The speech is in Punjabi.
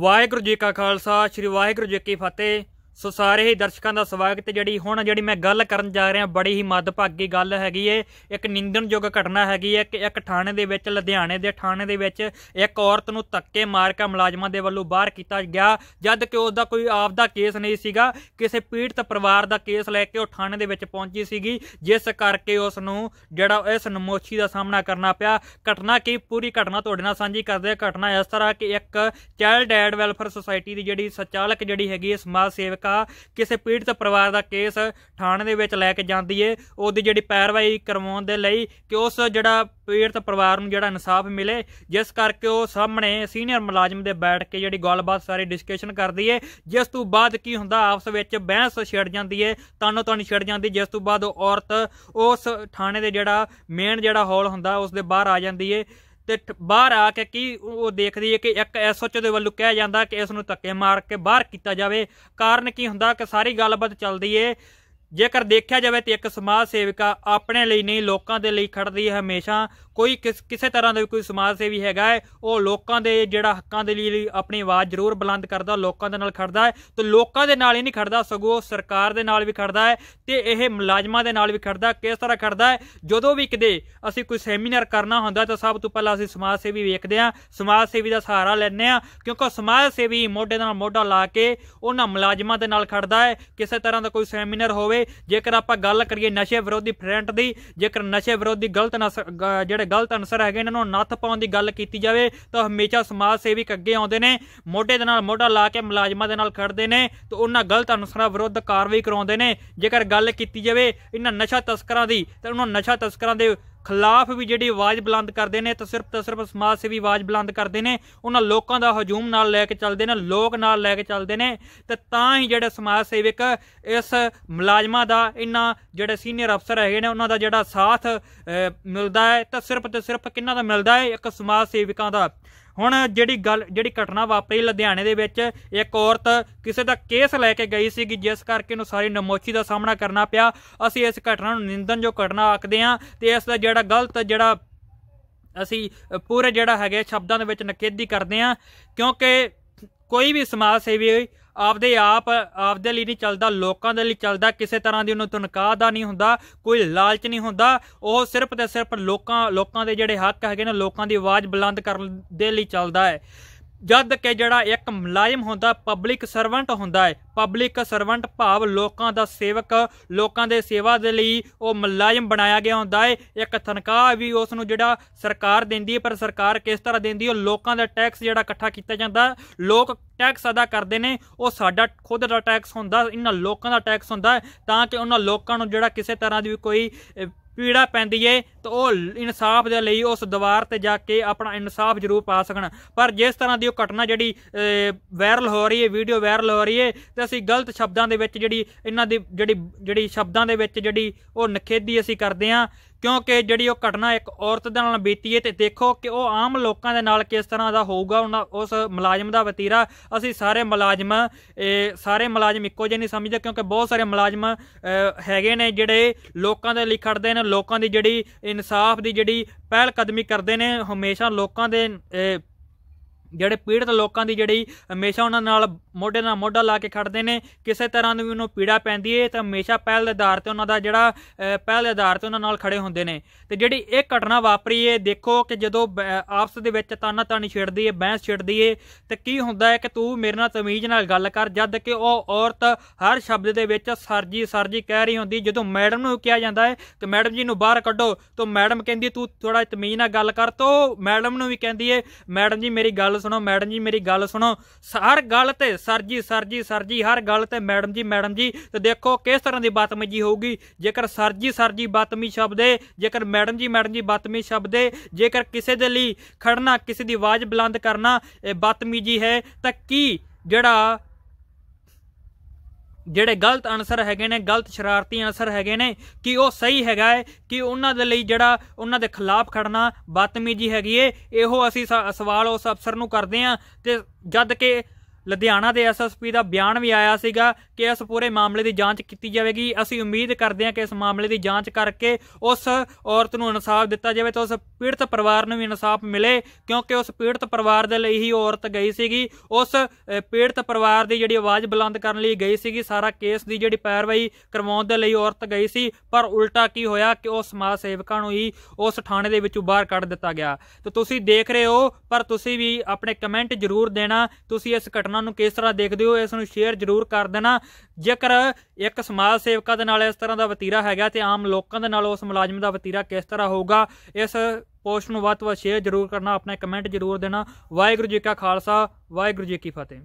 ਵਾਹਿਗੁਰੂ ਜੀ ਕਾ ਖਾਲਸਾ ਸ੍ਰੀ ਵਾਹਿਗੁਰੂ ਜੀ ਕੀ ਫਤਿਹ ਸੋ ਸਾਰੇ ਹੀ ਦਰਸ਼ਕਾਂ ਦਾ ਸਵਾਗਤ ਜਿਹੜੀ ਹੁਣ ਜਿਹੜੀ ਮੈਂ ਗੱਲ ਕਰਨ ਜਾ ਰਿਹਾ ਬੜੀ ਹੀ ਮੱਦਭਾਗੀ ਗੱਲ ਹੈਗੀ ਏ ਇੱਕ ਨਿੰਦਣਯੋਗ ਘਟਨਾ ਹੈਗੀ ਏ ਕਿ ਇੱਕ ਥਾਣੇ ਦੇ ਵਿੱਚ ਲੁਧਿਆਣੇ ਦੇ ਥਾਣੇ ਦੇ ਵਿੱਚ ਇੱਕ ਔਰਤ ਨੂੰ ਤੱਕੇ ਮਾਰ ਕੇ ਮੁਲਾਜ਼ਮਾਂ ਦੇ ਵੱਲੋਂ ਬਾਹਰ ਕੀਤਾ ਗਿਆ ਜਦ ਕਿ ਉਸ ਦਾ ਕੋਈ ਆਪ ਦਾ ਕੇਸ ਨਹੀਂ ਸੀਗਾ ਕਿਸੇ ਪੀੜਤ ਪਰਿਵਾਰ ਦਾ ਕੇਸ ਲੈ ਕੇ ਉਹ ਥਾਣੇ ਦੇ ਵਿੱਚ ਪਹੁੰਚੀ ਸੀਗੀ ਜਿਸ ਕਰਕੇ ਉਸ ਨੂੰ ਜਿਹੜਾ ਇਸ ਨਮੋਸ਼ੀ ਦਾ ਸਾਹਮਣਾ ਕਰਨਾ ਪਿਆ ਘਟਨਾ ਕੀ ਪੂਰੀ ਘਟਨਾ ਤੁਹਾਡੇ ਨਾਲ ਸਾਂਝੀ ਕਰਦੇ ਹਾਂ ਘਟਨਾ ਇਸ ਤਰ੍ਹਾਂ ਕਿ ਇੱਕ ਚਾਈਲਡ ਐਡ ਵੈਲਫੇਅਰ ਸੁਸਾਇਟੀ ਦੀ ਜਿਹੜੀ ਸਚਾਲਕ ਜਿਹੜੀ ਹੈਗੀ ਸਮਾਜ ਸੇਵਕ ਆ ਕਿਸੇ ਪੀੜਤ ਪਰਿਵਾਰ ਦਾ ਕੇਸ ਥਾਣੇ ਦੇ ਵਿੱਚ ਲੈ ਕੇ ਜਾਂਦੀ ਏ ਉਹਦੀ ਜਿਹੜੀ ਪੈਰਵਾਈ ਕਰਵਾਉਣ ਦੇ ਲਈ ਕਿ ਉਸ ਜਿਹੜਾ ਪੀੜਤ ਪਰਿਵਾਰ ਨੂੰ ਜਿਹੜਾ ਇਨਸਾਫ ਮਿਲੇ ਜਿਸ ਕਰਕੇ ਉਹ ਸਾਹਮਣੇ ਸੀਨੀਅਰ ਮੁਲਾਜ਼ਮ ਦੇ ਬੈਠ ਕੇ ਜਿਹੜੀ ਗੱਲਬਾਤ ਸਾਰੀ ਡਿਸਕਸ਼ਨ ਕਰਦੀ ਏ ਜਿਸ ਤੋਂ ਬਾਅਦ ਕੀ ਹੁੰਦਾ ਆਪਸ ਵਿੱਚ ਬਹਿਸ ਛਿੜ ਜਾਂਦੀ ਏ ਤਾਨੋ ਤਾਨੀ ਛਿੜ ਜਾਂਦੀ ਜਿਸ ਤੋਂ ਬਾਅਦ ਉਹ ਔਰਤ ਉਸ ਥਾਣੇ ਦੇ ਜਿਹੜਾ ਮੇਨ ਜਿਹੜਾ ਹਾਲ ਹੁੰਦਾ ਉਸ ਦੇ ਬਾਹਰ ਆ ਜਾਂਦੀ ਏ ਤੇ ਬਾਹਰ ਆ ਕੇ ਕੀ ਉਹ ਦੇਖਦੀ ਹੈ ਕਿ ਇੱਕ ਐਸਓਚ ਦੇ ਵੱਲੋਂ ਕਿਹਾ ਜਾਂਦਾ ਕਿ ਇਸ ਨੂੰ ਧੱਕੇ ਮਾਰ ਕੇ ਬਾਹਰ ਕੀਤਾ ਜਾਵੇ ਕਾਰਨ ਕੀ ਹੁੰਦਾ ਕਿ ਸਾਰੀ ਗੱਲਬਾਤ ਚੱਲਦੀ ਏ ਜੇਕਰ ਦੇਖਿਆ ਜਾਵੇ ਤੇ ਇੱਕ ਸਮਾਜ ਸੇਵਿਕਾ ਆਪਣੇ ਲਈ ਨਹੀਂ ਲੋਕਾਂ ਦੇ ਲਈ ਖੜਦੀ ਹੈ ਹਮੇਸ਼ਾ ਕੋਈ ਕਿਸੇ ਤਰ੍ਹਾਂ ਦਾ ਕੋਈ ਸਮਾਜ ਸੇਵੀ ਹੈਗਾ ਹੈ ਉਹ ਲੋਕਾਂ ਦੇ ਜਿਹੜਾ ਹੱਕਾਂ ਦੇ ਲਈ ਆਪਣੀ ਆਵਾਜ਼ ਜ਼ਰੂਰ ਬੁਲੰਦ ਕਰਦਾ ਲੋਕਾਂ ਦੇ ਨਾਲ ਖੜਦਾ ਹੈ ਤੇ ਲੋਕਾਂ ਦੇ ਨਾਲ ਹੀ ਨਹੀਂ ਖੜਦਾ ਸਗੋਂ ਸਰਕਾਰ ਦੇ ਨਾਲ ਵੀ ਖੜਦਾ ਹੈ ਤੇ ਇਹ ਮੁਲਾਜ਼ਮਾਂ ਦੇ ਨਾਲ ਵੀ ਖੜਦਾ ਕਿਸ ਤਰ੍ਹਾਂ ਖੜਦਾ ਹੈ ਜਦੋਂ ਵੀ ਕਿਤੇ ਅਸੀਂ ਕੋਈ ਸੈਮੀਨਾਰ ਕਰਨਾ ਹੁੰਦਾ ਤਾਂ ਸਭ ਤੋਂ ਪਹਿਲਾਂ ਅਸੀਂ ਸਮਾਜ ਸੇਵੀ ਵੇਖਦੇ ਆ ਸਮਾਜ ਸੇਵੀ ਦਾ ਸਹਾਰਾ ਲੈਂਦੇ ਆ ਕਿਉਂਕਿ ਸਮਾਜ ਸੇਵੀ ਮੋਢੇ ਨਾਲ ਮੋਢਾ ਲਾ ਕੇ ਉਹਨਾਂ ਮੁਲਾਜ਼ਮਾਂ ਦੇ ਨਾਲ ਖੜਦਾ ਹੈ ਕਿਸੇ ਤਰ੍ਹਾਂ ਦਾ ਕੋਈ ਸੈਮੀਨਾਰ ਹੋਵੇ ਜੇਕਰ ਆਪਾਂ ਗੱਲ ਕਰੀਏ ਨਸ਼ੇ ਵਿਰੋਧੀ ਫਰੰਟ ਦੀ ਜੇਕਰ ਨਸ਼ੇ ਵਿਰੋਧੀ ਗਲਤ ਨਾ ਜਿਹੜੇ ਗਲਤ ਅਨਸਰ ਹੈਗੇ ਇਹਨਾਂ ਨੂੰ ਨੱਥ ਪਾਉਣ ਦੀ ਗੱਲ ਕੀਤੀ ਜਾਵੇ ਤਾਂ ਹਮੇਸ਼ਾ ਸਮਾਜ ਸੇਵਿਕ ਅੱਗੇ ਆਉਂਦੇ ਨੇ ਮੋਢੇ ਦੇ ਨਾਲ ਮੋਢਾ ਲਾ ਕੇ ਮੁਲਾਜ਼ਮਾਂ ਦੇ ਨਾਲ ਖੜਦੇ ਨੇ ਤੇ ਉਹਨਾਂ ਗਲਤ ਅਨਸਰਾਂ ਵਿਰੁੱਧ ਕਾਰਵਾਈ ਕਰਾਉਂਦੇ ਨੇ ਜੇਕਰ ਗੱਲ ਕੀਤੀ ਜਾਵੇ ਇਹਨਾਂ ਨਸ਼ਾ ਤਸਕਰਾਂ ਦੀ ਤਾਂ ਉਹਨਾਂ ਨਸ਼ਾ ਤਸਕਰਾਂ ਦੇ ਖਿਲਾਫ ਵੀ ਜਿਹੜੀ ਆਵਾਜ਼ ਬੁਲੰਦ ਕਰਦੇ ਨੇ ਤਾਂ ਸਿਰਫ ਤਾਂ ਸਿਰਫ ਸਮਾਜ ਸੇਵੀ ਆਵਾਜ਼ ਬੁਲੰਦ ਕਰਦੇ ਨੇ ਉਹਨਾਂ ਲੋਕਾਂ ਦਾ ਹਜੂਮ ਨਾਲ ਲੈ ਕੇ ਚੱਲਦੇ ਨੇ ਲੋਕ ਨਾਲ ਲੈ ਕੇ ਚੱਲਦੇ ਨੇ ਤੇ ਤਾਂ ਹੀ ਜਿਹੜੇ ਸਮਾਜ ਸੇਵਕ ਇਸ ਮੁਲਾਜ਼ਮਾਂ ਦਾ ਇਹਨਾਂ ਜਿਹੜੇ ਸੀਨੀਅਰ ਅਫਸਰ ਹੈਗੇ ਨੇ ਉਹਨਾਂ ਦਾ ਜਿਹੜਾ ਸਾਥ ਮਿਲਦਾ ਹੈ ਤਾਂ ਸਿਰਫ ਤੇ ਸਿਰਫ ਕਿੰਨਾ ਦਾ ਮਿਲਦਾ ਹੈ ਇੱਕ ਸਮਾਜ ਸੇਵਕਾਂ ਦਾ ਹੁਣ ਜਿਹੜੀ ਗੱਲ ਜਿਹੜੀ ਘਟਨਾ ਵਾਪਰੀ ਲੁਧਿਆਣੇ ਦੇ ਵਿੱਚ ਇੱਕ ਔਰਤ ਕਿਸੇ ਦਾ ਕੇਸ ਲੈ ਕੇ ਗਈ ਸੀ ਕਿ ਜਿਸ ਕਰਕੇ ਨੂੰ ਸਾਰੀ ਨਮੋਚੀ ਦਾ ਸਾਹਮਣਾ ਕਰਨਾ ਪਿਆ ਅਸੀਂ ਇਸ ਘਟਨਾ ਨੂੰ ਜੋ ਘਟਨਾ ਆਖਦੇ ਹਾਂ ਤੇ ਇਸ ਦਾ ਜਿਹੜਾ ਗਲਤ ਜਿਹੜਾ ਅਸੀਂ ਪੂਰੇ ਜਿਹੜਾ ਹੈਗੇ ਸ਼ਬਦਾਂ ਦੇ ਵਿੱਚ ਨਕੇਦੀ ਕਰਦੇ ਹਾਂ ਕਿਉਂਕਿ ਕੋਈ ਵੀ ਸਮਾਜ ਸੇਵੀ ਆਪਦੇ ਆਪ ਆਪਦੇ ਲਈ ਨਹੀਂ ਚੱਲਦਾ ਲੋਕਾਂ ਦੇ ਲਈ ਚੱਲਦਾ ਕਿਸੇ ਤਰ੍ਹਾਂ ਦੀ ਉਹਨੂੰ ਤਨਖਾਹ ਦਾ ਨਹੀਂ ਹੁੰਦਾ ਕੋਈ ਲਾਲਚ ਨਹੀਂ ਹੁੰਦਾ ਉਹ ਸਿਰਫ ਤੇ ਸਿਰਫ ਲੋਕਾਂ ਲੋਕਾਂ ਦੇ ਜਿਹੜੇ ਹੱਕ ਹੈਗੇ ਨੇ ਲੋਕਾਂ ਦੀ ਆਵਾਜ਼ ਬੁਲੰਦ ਕਰਨ ਦੇ ਲਈ ਚੱਲਦਾ ਹੈ ਜਦ ਕਿ ਜਿਹੜਾ ਇੱਕ ਮੁਲਾਜ਼ਮ ਹੁੰਦਾ ਪਬਲਿਕ ਸਰਵੈਂਟ ਹੁੰਦਾ ਹੈ ਪਬਲਿਕ ਸਰਵੈਂਟ ਭਾਵ ਲੋਕਾਂ ਦਾ ਸੇਵਕ ਲੋਕਾਂ ਦੇ ਸੇਵਾ ਦੇ ਲਈ ਉਹ ਮੁਲਾਜ਼ਮ ਬਣਾਇਆ ਗਿਆ ਹੁੰਦਾ ਹੈ ਇੱਕ ਤਨਖਾਹ ਵੀ ਉਸ ਨੂੰ ਜਿਹੜਾ ਸਰਕਾਰ ਦਿੰਦੀ ਹੈ ਪਰ ਸਰਕਾਰ ਕਿਸ ਤਰ੍ਹਾਂ ਦਿੰਦੀ ਹੈ ਲੋਕਾਂ ਦਾ ਟੈਕਸ ਜਿਹੜਾ ਇਕੱਠਾ ਕੀਤਾ ਜਾਂਦਾ ਲੋਕ ਟੈਕਸ ਅਦਾ ਕਰਦੇ ਨੇ ਉਹ ਸਾਡਾ ਖੁਦ ਦਾ ਟੈਕਸ ਹੁੰਦਾ ਇਹਨਾਂ ਲੋਕਾਂ ਦਾ ਟੈਕਸ ਹੁੰਦਾ ਤਾਂ ਕਿ ਉਹਨਾਂ ਲੋਕਾਂ ਨੂੰ ਜਿਹੜਾ ਕਿਸੇ ਤਰ੍ਹਾਂ ਦੀ ਵੀ ਕੋਈ ਪੀੜਾ ਪੈਂਦੀ ਏ ਤਾਂ ਉਹ ਇਨਸਾਫ ਦੇ ਲਈ ਉਸ ਦੀਵਾਰ ਤੇ ਜਾ ਕੇ ਆਪਣਾ ਇਨਸਾਫ ਜ਼ਰੂਰ ਪਾ ਸਕਣ ਪਰ ਜਿਸ ਤਰ੍ਹਾਂ ਦੀ ਉਹ ਘਟਨਾ ਜਿਹੜੀ ਵਾਇਰਲ ਹੋ ਰਹੀ ਏ ਵੀਡੀਓ ਵਾਇਰਲ ਹੋ ਰਹੀ ਏ ਤੇ ਅਸੀਂ ਗਲਤ ਸ਼ਬਦਾਂ ਦੇ ਵਿੱਚ ਜਿਹੜੀ ਇਹਨਾਂ ਦੀ ਜਿਹੜੀ ਜਿਹੜੀ ਸ਼ਬਦਾਂ ਦੇ ਵਿੱਚ ਜਿਹੜੀ ਉਹ ਨਖੇਦੀ ਅਸੀਂ ਕਰਦੇ ਆਂ ਕਿਉਂਕਿ ਜਿਹੜੀ ਉਹ ਘਟਨਾ ਇੱਕ ਔਰਤ ਦੇ ਨਾਲ ਬੀਤੀ ਹੈ ਤੇ ਦੇਖੋ ਕਿ ਉਹ ਆਮ ਲੋਕਾਂ ਦੇ ਨਾਲ ਕਿਸ ਤਰ੍ਹਾਂ ਦਾ ਹੋਊਗਾ ਉਹਨਾਂ ਉਸ ਮੁਲਾਜ਼ਮ ਦਾ ਵਤੀਰਾ ਅਸੀਂ ਸਾਰੇ ਮੁਲਾਜ਼ਮ ਇਹ ਸਾਰੇ ਮੁਲਾਜ਼ਮ ਇੱਕੋ ਜਿਹੇ ਨਹੀਂ ਸਮਝਦੇ ਕਿਉਂਕਿ ਬਹੁਤ ਸਾਰੇ ਮੁਲਾਜ਼ਮ ਹੈਗੇ ਨੇ ਜਿਹੜੇ ਲੋਕਾਂ ਦੇ ਲਈ ਖੜਦੇ ਨੇ ਲੋਕਾਂ ਦੀ ਜਿਹੜੀ ਇਨਸਾਫ ਦੀ ਜਿਹੜੀ ਪਹਿਲ ਕਦਮੀ ਕਰਦੇ ਨੇ ਹਮੇਸ਼ਾ ਲੋਕਾਂ ਦੇ ਜਿਹੜੇ ਪੀੜਤ ਲੋਕਾਂ ਦੀ ਜਿਹੜੀ ਹਮੇਸ਼ਾ ਉਹਨਾਂ ਨਾਲ ਮੋਢੇ ਨਾਲ ਮੋਢਾ ਲਾ ਕੇ ਖੜਦੇ ਨੇ ਕਿਸੇ ਤਰ੍ਹਾਂ ਦੀ ਉਹਨੂੰ ਪੀੜਾ ਪੈਂਦੀ ਹੈ ਤਾਂ ਹਮੇਸ਼ਾ ਪਹਿਲ ਦੇ ਆਧਾਰ ਤੇ ਉਹਨਾਂ ਦਾ ਜਿਹੜਾ ਪਹਿਲ ਦੇ ਆਧਾਰ ਤੇ ਉਹਨਾਂ ਨਾਲ ਖੜੇ ਹੁੰਦੇ ਨੇ ਤੇ ਜਿਹੜੀ ਇਹ ਘਟਨਾ ਵਾਪਰੀ ਏ ਦੇਖੋ ਕਿ ਜਦੋਂ ਆਪਸ ਦੇ ਵਿੱਚ ਤਾਨਾ ਤਾਨੀ ਛਿੜਦੀ ਏ ਬਹਿਸ ਛਿੜਦੀ ਏ ਤੇ ਕੀ ਹੁੰਦਾ ਹੈ ਕਿ ਤੂੰ ਮੇਰੇ ਨਾਲ ਤਮੀਜ਼ ਨਾਲ ਗੱਲ ਕਰ ਜਦ ਕਿ ਉਹ ਔਰਤ ਹਰ ਸ਼ਬਦ ਦੇ ਵਿੱਚ ਸਰਜੀ ਸਰਜੀ ਕਹਿ ਰਹੀ ਹੁੰਦੀ ਜਦੋਂ ਮੈਡਮ ਨੂੰ ਕਿਹਾ ਜਾਂਦਾ ਏ ਕਿ ਮੈਡਮ ਜੀ ਨੂੰ ਬਾਹਰ ਕੱਢੋ ਤਾਂ ਮੈਡਮ ਕਹਿੰਦੀ ਤੂੰ ਥੋੜਾ ਤਮੀਜ਼ ਨਾਲ ਗੱਲ ਕਰ ਤੋ ਮੈਡਮ ਨੂੰ ਵੀ ਕਹਿੰਦੀ ਏ ਮੈਡਮ ਜੀ ਮੇਰੀ ਗੱਲ ਗੱਲ ਸੁਣੋ ਮੈਡਮ ਜੀ ਮੇਰੀ ਗੱਲ ਸੁਣੋ ਹਰ ਗੱਲ ਤੇ ਸਰ ਜੀ ਸਰ ਜੀ ਸਰ ਜੀ ਹਰ ਗੱਲ ਤੇ ਮੈਡਮ ਜੀ ਮੈਡਮ ਜੀ ਤੇ ਦੇਖੋ ਕਿਸ ਤਰ੍ਹਾਂ ਦੀ ਬਤਮੀਜੀ ਹੋਊਗੀ ਜੇਕਰ ਸਰ ਜੀ ਸਰ ਜੀ ਬਤਮੀ ਸ਼ਬਦ ਹੈ ਜੇਕਰ ਮੈਡਮ ਜੀ ਮੈਡਮ ਜੀ ਬਤਮੀ ਸ਼ਬਦ ਹੈ ਜੇਕਰ ਕਿਸੇ ਦੇ ਲਈ ਖੜਨਾ ਕਿਸੇ ਦੀ ਆਵਾਜ਼ ਬੁਲੰਦ ਕਰਨਾ ਇਹ ਬਤਮੀਜੀ ਹੈ ਤਾਂ ਕੀ ਜਿਹੜਾ ਜਿਹੜੇ ਗਲਤ ਅਨਸਰ ਹੈਗੇ ਨੇ ਗਲਤ ਸ਼ਰਾਰਤੀ ਅਨਸਰ ਹੈਗੇ ਨੇ ਕਿ ਉਹ ਸਹੀ ਹੈਗਾ ਹੈ ਕਿ ਉਹਨਾਂ ਦੇ ਲਈ ਜਿਹੜਾ ਉਹਨਾਂ ਦੇ ਖਿਲਾਫ ਖੜਨਾ ਬਤਮੀਜੀ ਹੈਗੀ ਏ ਇਹੋ ਅਸੀਂ ਸਵਾਲ ਉਸ ਅਫਸਰ ਨੂੰ ਕਰਦੇ ਆ ਤੇ ਜਦ ਕਿ ਲੁਧਿਆਣਾ ਦੇ ਐਸਐਸਪੀ ਦਾ ਬਿਆਨ ਵੀ ਆਇਆ ਸੀਗਾ ਕਿ ਇਸ ਪੂਰੇ ਮਾਮਲੇ ਦੀ ਜਾਂਚ ਕੀਤੀ ਜਾਵੇਗੀ ਅਸੀਂ ਉਮੀਦ ਕਰਦੇ ਹਾਂ ਕਿ ਇਸ ਮਾਮਲੇ ਦੀ ਜਾਂਚ ਕਰਕੇ ਉਸ ਔਰਤ ਨੂੰ ਇਨਸਾਫ ਦਿੱਤਾ ਜਾਵੇ ਤਾਂ ਉਸ ਪੀੜਤ ਪਰਿਵਾਰ ਨੂੰ ਵੀ ਇਨਸਾਫ ਮਿਲੇ ਕਿਉਂਕਿ ਉਸ ਪੀੜਤ ਪਰਿਵਾਰ ਦੇ ਲਈ ਹੀ ਔਰਤ ਗਈ ਸੀਗੀ ਉਸ ਪੀੜਤ ਪਰਿਵਾਰ ਦੀ ਜਿਹੜੀ ਆਵਾਜ਼ ਬੁਲੰਦ ਕਰਨ ਲਈ ਗਈ ਸੀਗੀ ਸਾਰਾ ਕੇਸ ਦੀ ਜਿਹੜੀ ਪੈਰਵਾਈ ਕਰਵਾਉਣ ਦੇ ਲਈ ਔਰਤ ਗਈ ਸੀ ਪਰ ਉਲਟਾ ਕੀ ਹੋਇਆ ਕਿ ਉਸ ਸਮਾਜ ਸੇਵਕਾਂ ਨੂੰ ਹੀ ਉਸ ਥਾਣੇ ਦੇ ਵਿੱਚੋਂ ਬਾਹਰ ਕੱਢ ਦਿੱਤਾ ਗਿਆ ਤਾਂ ਤੁਸੀਂ ਦੇਖ ਰਹੇ ਹੋ ਪਰ ਤੁਸੀਂ ਵੀ ਆਪਣੇ ਕਮੈਂਟ ਜ਼ਰੂਰ ਦੇਣਾ ਤੁਸੀਂ ਇਸ ਘਟਨਾ ਉਹਨਾਂ ਨੂੰ ਕਿਸ ਤਰ੍ਹਾਂ ਦੇਖਦੇ ਹੋ ਇਸ ਨੂੰ ਸ਼ੇਅਰ ਜ਼ਰੂਰ ਕਰ ਦੇਣਾ ਜੇਕਰ ਇੱਕ ਸਮਾਜ ਸੇਵਕਾ ਦੇ ਨਾਲ ਇਸ ਤਰ੍ਹਾਂ ਦਾ ਵਤੀਰਾ ਹੈਗਾ ਤੇ ਆਮ ਲੋਕਾਂ ਦੇ ਨਾਲ ਉਸ ਮੁਲਾਜ਼ਮ ਦਾ ਵਤੀਰਾ ਕਿਸ ਤਰ੍ਹਾਂ ਹੋਊਗਾ ਇਸ ਪੋਸਟ ਨੂੰ ਵੱਧ ਤੋਂ ਵੱਧ ਸ਼ੇਅਰ ਜ਼ਰੂਰ ਕਰਨਾ ਆਪਣਾ ਕਮੈਂਟ ਜ਼ਰੂਰ ਦੇਣਾ ਵਾਹਿਗੁਰੂ ਜੀ ਕਾ ਖਾਲਸਾ ਵਾਹਿਗੁਰੂ ਜੀ ਕੀ ਫਤਿਹ